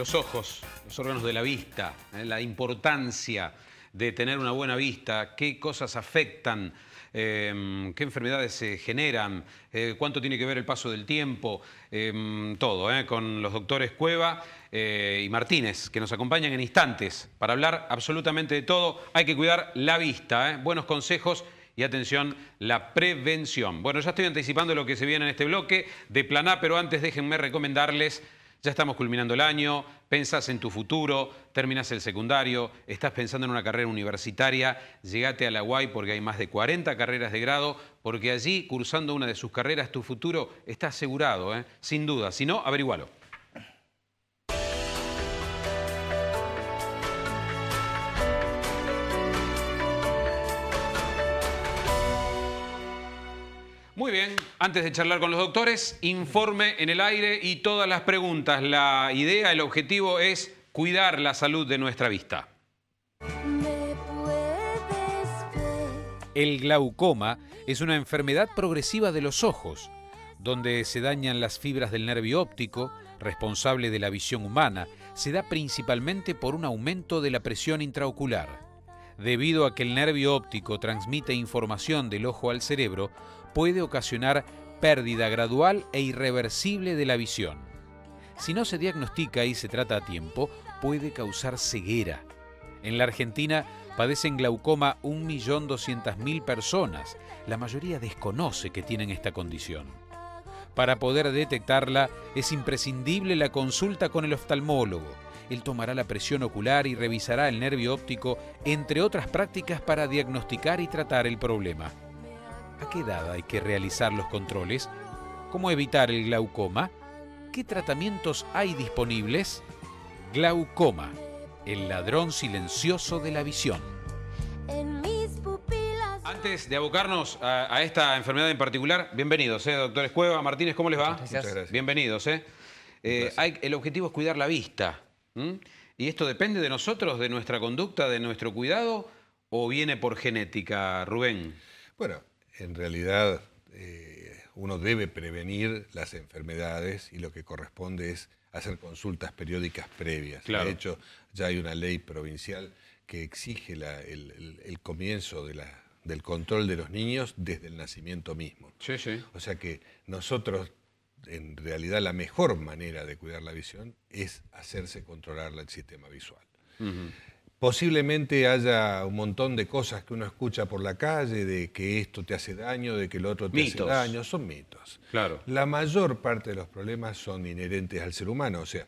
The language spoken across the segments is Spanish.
los ojos, los órganos de la vista, eh, la importancia de tener una buena vista, qué cosas afectan, em, qué enfermedades se generan, eh, cuánto tiene que ver el paso del tiempo, em, todo, eh, con los doctores Cueva y Martínez, que nos acompañan en instantes para hablar absolutamente de todo. Hay que cuidar la vista, buenos consejos y atención, la prevención. Bueno, ya estoy anticipando lo que se viene en este bloque de A, pero antes déjenme recomendarles ya estamos culminando el año, Pensas en tu futuro, terminas el secundario, estás pensando en una carrera universitaria, llegate a la UAI porque hay más de 40 carreras de grado, porque allí, cursando una de sus carreras, tu futuro está asegurado, ¿eh? sin duda. Si no, averigualo. Antes de charlar con los doctores, informe en el aire y todas las preguntas. La idea, el objetivo es cuidar la salud de nuestra vista. El glaucoma es una enfermedad progresiva de los ojos, donde se dañan las fibras del nervio óptico, responsable de la visión humana. Se da principalmente por un aumento de la presión intraocular debido a que el nervio óptico transmite información del ojo al cerebro, puede ocasionar pérdida gradual e irreversible de la visión. Si no se diagnostica y se trata a tiempo, puede causar ceguera. En la Argentina padecen glaucoma 1.200.000 personas. La mayoría desconoce que tienen esta condición. Para poder detectarla es imprescindible la consulta con el oftalmólogo él tomará la presión ocular y revisará el nervio óptico, entre otras prácticas para diagnosticar y tratar el problema. ¿A qué edad hay que realizar los controles? ¿Cómo evitar el glaucoma? ¿Qué tratamientos hay disponibles? Glaucoma, el ladrón silencioso de la visión. Antes de abocarnos a, esta enfermedad en particular, bienvenidos, ¿eh? doctores Cueva, Martínez, ¿cómo les va? Muchas gracias. Bienvenidos. ¿eh? Eh, el objetivo es cuidar la vista. ¿Mm? Y esto depende de nosotros, de nuestra conducta, de nuestro cuidado, o viene por genética, Rubén. Bueno, en realidad eh, uno debe prevenir las enfermedades y lo que corresponde es hacer consultas periódicas previas. De hecho, ya hay una ley provincial que exige el, comienzo del control de los niños desde el nacimiento mismo. Sí, sí. O sea que nosotros en realidad la mejor manera de cuidar la visión es hacerse controlar el sistema visual. Posiblemente haya un montón de cosas que uno escucha por la calle, de que esto te hace daño, de que el otro te hace daño, son mitos. Claro. La mayor parte de los problemas son inherentes al ser humano, o sea,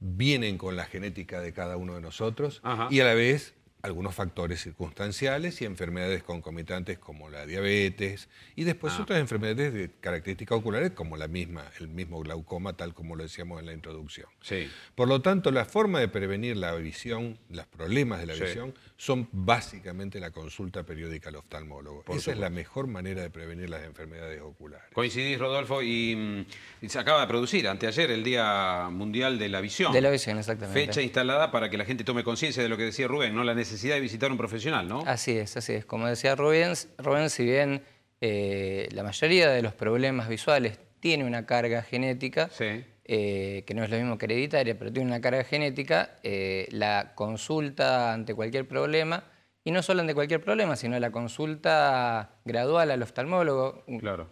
vienen con la genética de cada uno de nosotros y a la vez algunos factores circunstanciales y enfermedades concomitantes como la diabetes y después ah. otras enfermedades de características oculares como la misma, el mismo glaucoma, tal como lo decíamos en la introducción. Sí. Por lo tanto, la forma de prevenir la visión, los problemas de la visión, son básicamente la consulta periódica al oftalmólogo. Esa es la mejor manera de prevenir las enfermedades oculares. Coincidís, Rodolfo, y, mm, se acaba de producir anteayer el Día Mundial de la Visión. De la Visión, exactamente. Fecha instalada para que la gente tome conciencia de lo que decía Rubén, no la necesidad de visitar un profesional, ¿no? Así es, así es. Como decía Rubens, Rubén, si bien eh, la mayoría de los problemas visuales tiene una carga genética, eh, que no es lo mismo que hereditaria, pero tiene una carga genética, eh, la consulta ante cualquier problema, y no solo ante cualquier problema, sino la consulta gradual al oftalmólogo. Claro.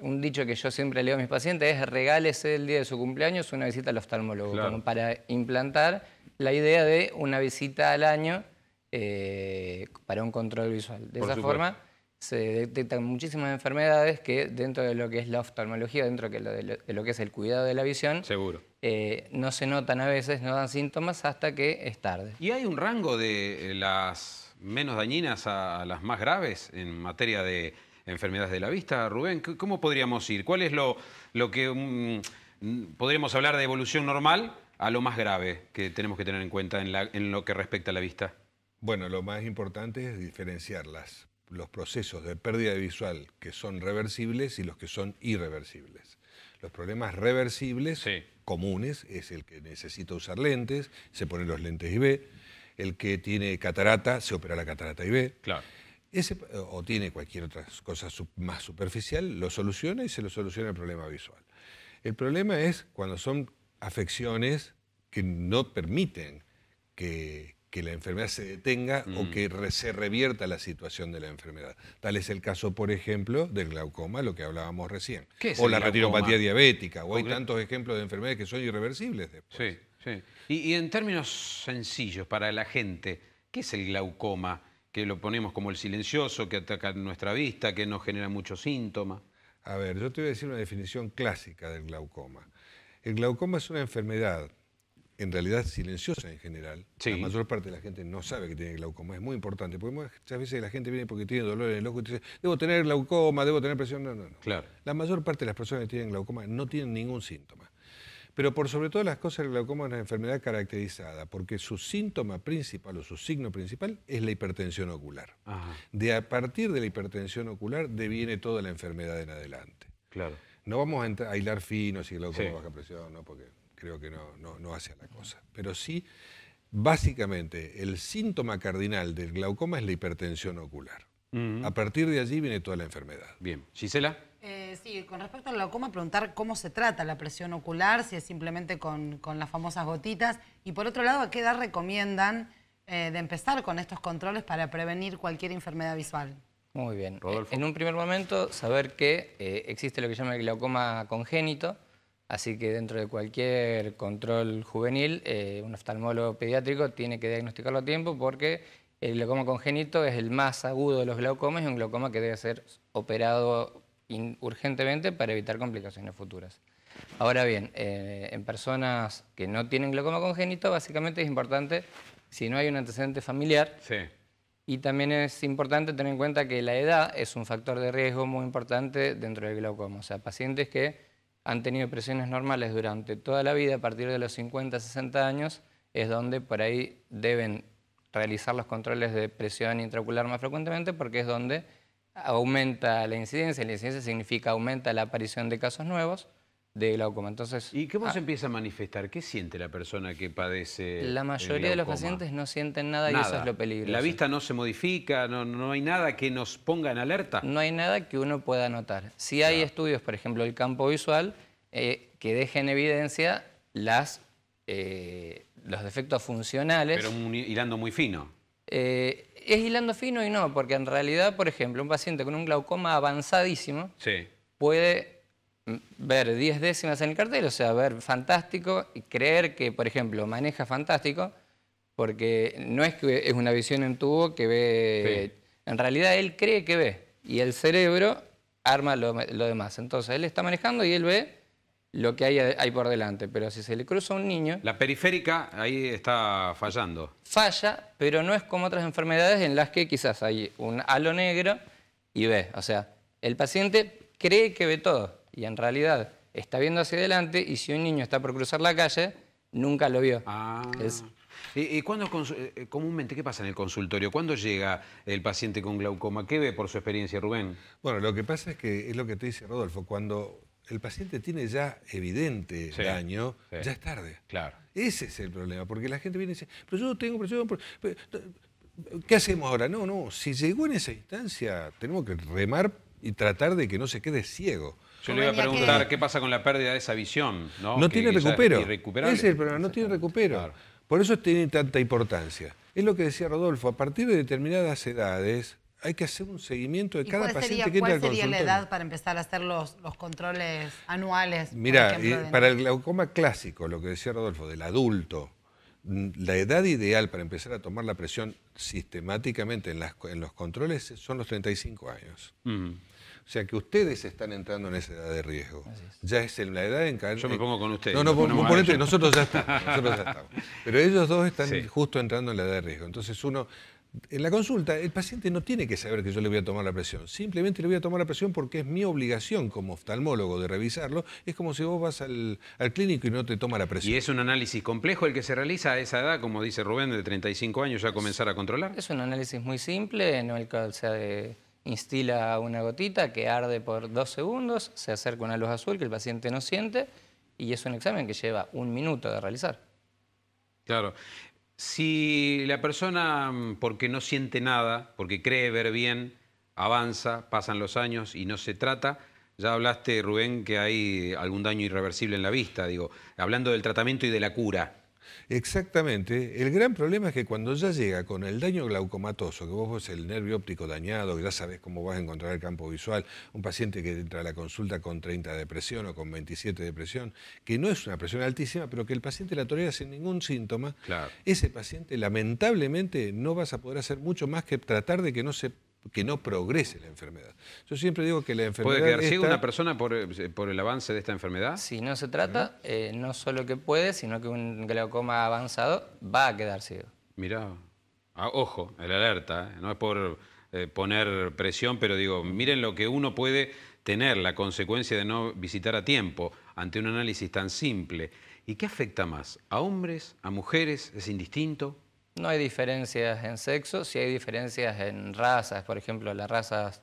un dicho que yo siempre leo a mis pacientes es regálese el día de su cumpleaños una visita al oftalmólogo, para implantar la idea de una visita al año eh, para un control visual. De esa forma se detectan muchísimas enfermedades que dentro de lo que es la oftalmología, dentro de lo, que es el cuidado de la visión, Seguro. Eh, no se notan a veces, no dan síntomas hasta que es tarde. ¿Y hay un rango de eh, las menos dañinas a las más graves en materia de enfermedades de la vista, Rubén? ¿Cómo podríamos ir? ¿Cuál es lo, lo que mm, podríamos hablar de evolución normal? a lo más grave que tenemos que tener en cuenta en, lo que respecta a la vista? Bueno, lo más importante es diferenciar los procesos de pérdida visual que son reversibles y los que son irreversibles. Los problemas reversibles comunes es el que necesita usar lentes, se pone los lentes y ve. El que tiene catarata, se opera la catarata y ve. Claro. o tiene cualquier otra cosa más superficial, lo soluciona y se lo soluciona el problema visual. El problema es cuando son afecciones que no permiten que, la enfermedad se detenga o mm. que se revierta la situación de la enfermedad. Tal es el caso, por ejemplo, del glaucoma, lo que hablábamos recién, o la retinopatía diabética, o, hay tantos ejemplos de enfermedades que son irreversibles después. Sí, sí. y, en términos sencillos para la gente, ¿qué es el glaucoma? Que lo ponemos como el silencioso, que ataca nuestra vista, que no genera muchos síntomas. A ver, yo te voy a decir una definición clásica del glaucoma. El glaucoma es una enfermedad, en realidad silenciosa en general. La mayor parte de la gente no sabe que tiene glaucoma. Es muy importante, porque muchas veces la gente viene porque tiene dolor en el ojo y dice, debo tener glaucoma, debo tener presión. No, no, no. Claro. La mayor parte de las personas que tienen glaucoma no tienen ningún síntoma. Pero por sobre todas las cosas, el glaucoma es una enfermedad caracterizada porque su síntoma principal o su signo principal es la hipertensión ocular. De a partir de la hipertensión ocular deviene toda la enfermedad en adelante. Claro. No vamos a, hilar fino si el glaucoma baja presión, ¿no? porque creo que no, no, no hace la cosa. Pero sí, básicamente, el síntoma cardinal del glaucoma es la hipertensión ocular. A partir de allí viene toda la enfermedad. Bien. Gisela. Eh, sí, con respecto al glaucoma, preguntar cómo se trata la presión ocular, si es simplemente con, las famosas gotitas. Y por otro lado, ¿a qué edad recomiendan eh, de empezar con estos controles para prevenir cualquier enfermedad visual? Muy bien. En un primer momento, saber que eh, existe lo que se llama glaucoma congénito, así que dentro de cualquier control juvenil, eh, un oftalmólogo pediátrico tiene que diagnosticarlo a tiempo porque el glaucoma congénito es el más agudo de los glaucomas y un glaucoma que debe ser operado urgentemente para evitar complicaciones futuras. Ahora bien, eh, en personas que no tienen glaucoma congénito, básicamente es importante, si no hay un antecedente familiar, y también es importante tener en cuenta que la edad es un factor de riesgo muy importante dentro del glaucoma. O sea, pacientes que han tenido presiones normales durante toda la vida, a partir de los 50, 60 años, es donde por ahí deben realizar los controles de presión intraocular más frecuentemente porque es donde aumenta la incidencia. La incidencia significa aumenta la aparición de casos nuevos de glaucoma. Entonces, ¿Y cómo ah, se empieza a manifestar? ¿Qué siente la persona que padece La mayoría de los pacientes no sienten nada, y eso es lo peligroso. La vista no se modifica, no, hay nada que nos ponga en alerta. No hay nada que uno pueda notar. Si hay estudios, por ejemplo, el campo visual, eh, que dejen evidencia las, eh, los defectos funcionales. Pero hilando muy fino. Eh, es hilando fino y no, porque en realidad, por ejemplo, un paciente con un glaucoma avanzadísimo puede ver 10 décimas en el cartel, o sea, ver fantástico y creer que, por ejemplo, maneja fantástico, porque no es que es una visión en tubo que ve, en realidad él cree que ve y el cerebro arma lo, demás. Entonces, él está manejando y él ve lo que hay, por delante, pero si se le cruza un niño... La periférica ahí está fallando. Falla, pero no es como otras enfermedades en las que quizás hay un halo negro y ve. O sea, el paciente cree que ve todo y en realidad está viendo hacia adelante y si un niño está por cruzar la calle, nunca lo vio. Ah. ¿Y, cuando eh, comúnmente, qué pasa en el consultorio? ¿Cuándo llega el paciente con glaucoma? ¿Qué ve por su experiencia, Rubén? Bueno, lo que pasa es que es lo que te dice Rodolfo, cuando el paciente tiene ya evidente daño, ya es tarde. Claro. Ese es el problema, porque la gente viene y dice, pero yo tengo, presión, ¿Qué hacemos ahora? No, no, si llegó en esa instancia, tenemos que remar y tratar de que no se quede ciego. Yo le iba a preguntar qué pasa con la pérdida de esa visión. No, no tiene recupero. ese Es el problema, no tiene recupero. Por eso tiene tanta importancia. Es lo que decía Rodolfo, a partir de determinadas edades hay que hacer un seguimiento de cada paciente que entra al ¿Cuál sería la edad para empezar a hacer los, controles anuales? Mira, para el glaucoma clásico, lo que decía Rodolfo, del adulto, mm, la edad ideal para empezar a tomar la presión sistemáticamente en, las, en los controles son los 35 años. Uh o sea que ustedes están entrando en esa edad de riesgo. Ya es en la edad en que... Yo me eh, pongo con ustedes. No, no, nosotros ya, estamos, Pero ellos dos están justo entrando en la edad de riesgo. Entonces uno, en la consulta, el paciente no tiene que saber que yo le voy a tomar la presión. Simplemente le voy a tomar la presión porque es mi obligación como oftalmólogo de revisarlo. Es como si vos vas al, clínico y no te toma la presión. ¿Y es un análisis complejo el que se realiza a esa edad, como dice Rubén, de 35 años ya comenzar a controlar? Es un análisis muy simple, no el sea de instila una gotita que arde por dos segundos, se acerca una luz azul que el paciente no siente y es un examen que lleva un minuto de realizar. Claro. Si la persona, mm, porque no siente nada, porque cree ver bien, avanza, pasan los años y no se trata, ya hablaste, Rubén, que hay algún daño irreversible en la vista, digo, hablando del tratamiento y de la cura. Exactamente. El gran problema es que cuando ya llega con el daño glaucomatoso, que vos ves el nervio óptico dañado, ya sabes cómo vas a encontrar el campo visual, un paciente que entra a la consulta con 30 de presión o con 27 de presión, que no es una presión altísima, pero que el paciente la tolera sin ningún síntoma, ese paciente lamentablemente no vas a poder hacer mucho más que tratar de que no se que no progrese la enfermedad. Yo siempre digo que la enfermedad... ¿Puede quedar ciego una persona eh, por, el avance de esta enfermedad? Si no se trata, eh, no solo que puede, sino que un glaucoma avanzado va a quedar ciego. Mira, ah, ojo, el alerta, ¿eh? no es por poner presión, pero digo, miren lo que uno puede tener, la consecuencia de no visitar a tiempo, ante un análisis tan simple. ¿Y qué afecta más? ¿A hombres? ¿A mujeres? ¿Es indistinto? No hay diferencias en sexo, sí hay diferencias en razas, por ejemplo, las razas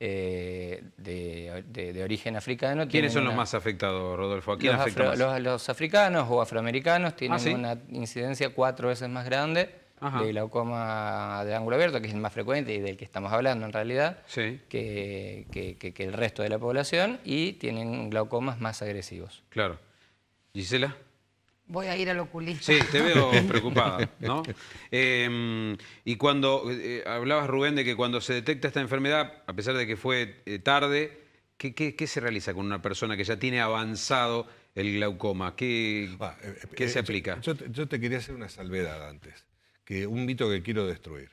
eh, de, origen africano. ¿Quiénes son los más afectados, Rodolfo? ¿A los, Los, africanos o afroamericanos tienen ah, una incidencia cuatro veces más grande de glaucoma de ángulo abierto, que es el más frecuente y del que estamos hablando en realidad, que el resto de la población, y tienen glaucomas más agresivos. Claro. Gisela. Voy a ir al oculista. Sí, te veo preocupada, ¿no? Em, y cuando eh, hablabas, Rubén, de que cuando se detecta esta enfermedad, a pesar de que fue eh, tarde, ¿qué, ¿qué, se realiza con una persona que ya tiene avanzado el glaucoma? ¿Qué, eh, se aplica? Yo, te quería hacer una salvedad antes, que un mito que quiero destruir.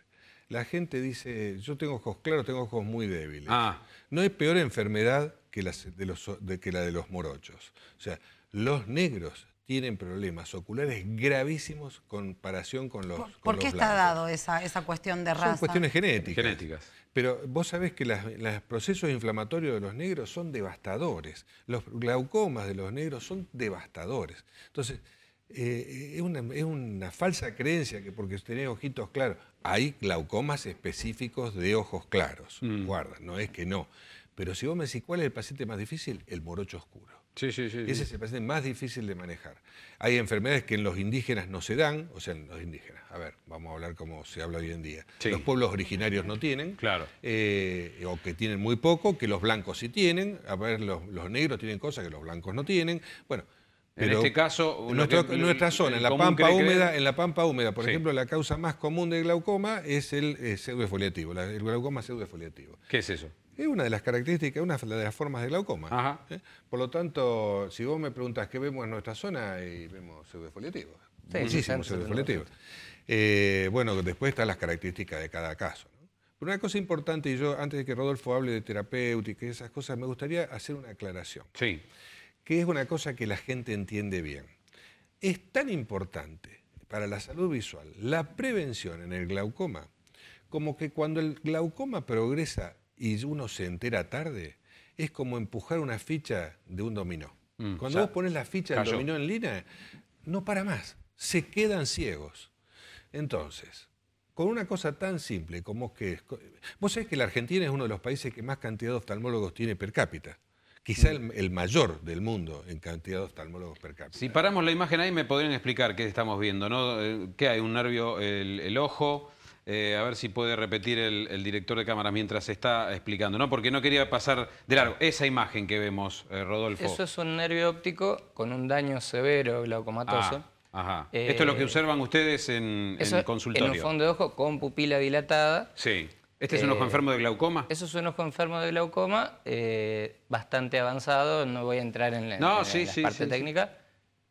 La gente dice, yo tengo ojos claros, tengo ojos muy débiles. Ah. No hay peor enfermedad que, las de los, que la de los morochos. O sea, los negros tienen problemas oculares gravísimos en comparación con los ¿Por, ¿por qué está dado esa, cuestión de raza? Son cuestiones genéticas. genéticas. Pero vos sabés que los procesos inflamatorios de los negros son devastadores. Los glaucomas de los negros son devastadores. Entonces, eh, es, una, falsa creencia que porque tenés ojitos claros, hay glaucomas específicos de ojos claros. Mm. Guarda, no es que no. Pero si vos me decís, ¿cuál es el paciente más difícil? El morocho oscuro. Sí, sí, sí. Ese se parece más difícil de manejar. Hay enfermedades que en los indígenas no se dan, o sea, en los indígenas, a ver, vamos a hablar como se habla hoy en día. Los pueblos originarios no tienen, eh, o que tienen muy poco, que los blancos sí tienen, a ver, los, negros tienen cosas que los blancos no tienen. Bueno, en este caso, en nuestra zona, en la pampa húmeda, en la pampa húmeda, por ejemplo, la causa más común de glaucoma es el, pseudo eh, pseudoefoliativo, el glaucoma pseudoefoliativo. ¿Qué es eso? Es una de las características, una de las formas de glaucoma. ¿eh? Por lo tanto, si vos me preguntas qué vemos en nuestra zona, y vemos pseudofoliativos. Sí, muchísimos pseudofoliativos. Eh, bueno, después están las características de cada caso. Pero una cosa importante, y yo antes de que Rodolfo hable de terapéutica y esas cosas, me gustaría hacer una aclaración. Sí. Que es una cosa que la gente entiende bien. Es tan importante para la salud visual la prevención en el glaucoma como que cuando el glaucoma progresa y uno se entera tarde, es como empujar una ficha de un dominó. Mm, Cuando vos pones la ficha del dominó en línea, no para más, se quedan ciegos. Entonces, con una cosa tan simple como que... Vos sabés que la Argentina es uno de los países que más cantidad de oftalmólogos tiene per cápita. Quizá mm. el, mayor del mundo en cantidad de oftalmólogos per cápita. Si paramos la imagen ahí me podrían explicar qué estamos viendo, ¿no? Eh, ¿Qué hay? ¿Un nervio, el ojo? Eh, a ver si puede repetir el, director de cámaras mientras está explicando, ¿no? Porque no quería pasar de largo. Esa imagen que vemos, eh, Rodolfo. Eso es un nervio óptico con un daño severo glaucomatoso. Ah, ajá. Eh, Esto es lo que observan ustedes en, el consultorio. En un fondo de ojo con pupila dilatada. Sí. ¿Este es un ojo enfermo de glaucoma? Eso es un ojo enfermo de glaucoma, bastante avanzado. No voy a entrar en la, parte técnica,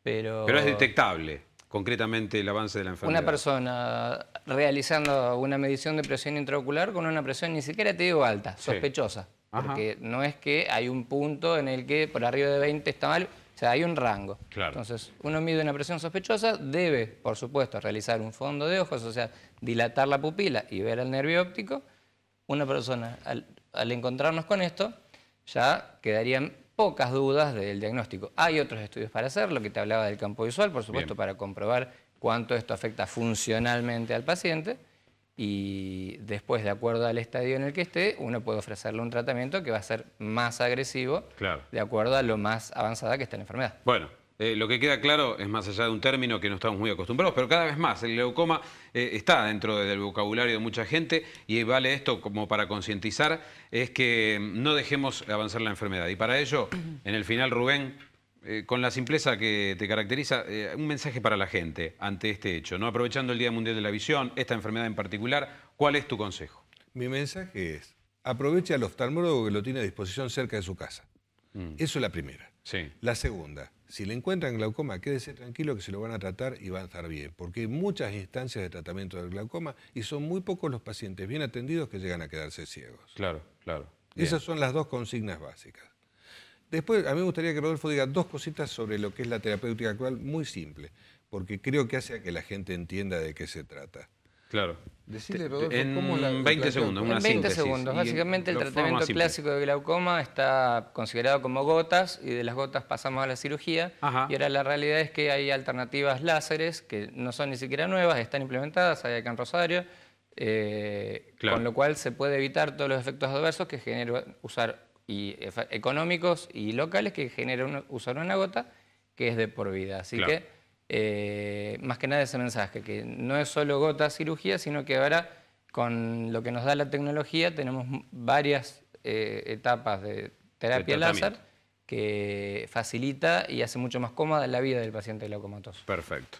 pero... Pero es detectable concretamente el avance de la enfermedad? Una persona realizando una medición de presión intraocular con una presión ni siquiera te digo alta, sospechosa. Porque no es que hay un punto en el que por arriba de 20 está mal, o sea, hay un rango. Entonces, uno mide una presión sospechosa, debe, por supuesto, realizar un fondo de ojos, o sea, dilatar la pupila y ver el nervio óptico. Una persona, al, encontrarnos con esto, ya quedaría pocas dudas del diagnóstico. Hay otros estudios para hacer, lo que te hablaba del campo visual, por supuesto, para comprobar cuánto esto afecta funcionalmente al paciente y después, de acuerdo al estadio en el que esté, uno puede ofrecerle un tratamiento que va a ser más agresivo, de acuerdo a lo más avanzada que está la enfermedad. Bueno, eh, lo que queda claro es más allá de un término que no estamos muy acostumbrados, pero cada vez más el glaucoma eh, está dentro del vocabulario de mucha gente y vale esto como para concientizar, es que no dejemos avanzar la enfermedad. Y para ello, en el final, Rubén, eh, con la simpleza que te caracteriza, un mensaje para la gente ante este hecho, ¿no? aprovechando el Día Mundial de la Visión, esta enfermedad en particular, ¿cuál es tu consejo? Mi mensaje es, aproveche al oftalmólogo que lo tiene a disposición cerca de su casa. Mm. Eso es la primera. Sí. La segunda, si le encuentran glaucoma, quédese tranquilo que se lo van a tratar y van a estar bien, porque hay muchas instancias de tratamiento del glaucoma y son muy pocos los pacientes bien atendidos que llegan a quedarse ciegos. Claro, claro. Esas son las dos consignas básicas. Después, a mí me gustaría que Rodolfo diga dos cositas sobre lo que es la terapéutica actual, muy simple, porque creo que hace a que la gente entienda de qué se trata. Claro. en 20 segundos, Básicamente, el tratamiento clásico de glaucoma está considerado como gotas y de las gotas pasamos a la cirugía. Y ahora la realidad es que hay alternativas láseres que no son ni siquiera nuevas, están implementadas, hay acá en Rosario. Eh, con lo cual se puede evitar todos los efectos adversos que genera usar y, económicos y locales que genera usar una gota que es de por vida. Así que eh, más que nada ese mensaje, que no es solo gota cirugía, sino que ahora con lo que nos da la tecnología tenemos varias eh, etapas de terapia láser que facilita y hace mucho más cómoda la vida del paciente glaucomatoso. Perfecto.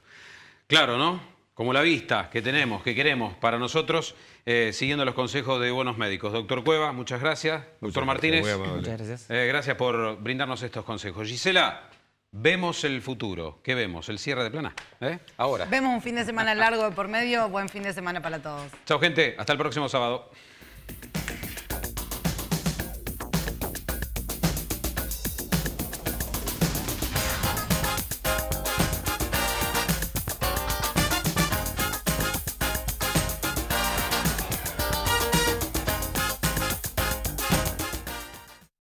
Claro, ¿no? Como la vista que tenemos, que queremos para nosotros, eh, siguiendo los consejos de buenos médicos. Doctor Cueva, muchas gracias. Doctor Martínez, muchas gracias. gracias por brindarnos estos consejos. Gisela, Vemos el futuro. ¿Qué vemos? El cierre de plana. ¿eh? Ahora. Vemos un fin de semana largo por medio. Buen fin de semana para todos. Chao, gente. Hasta el próximo sábado.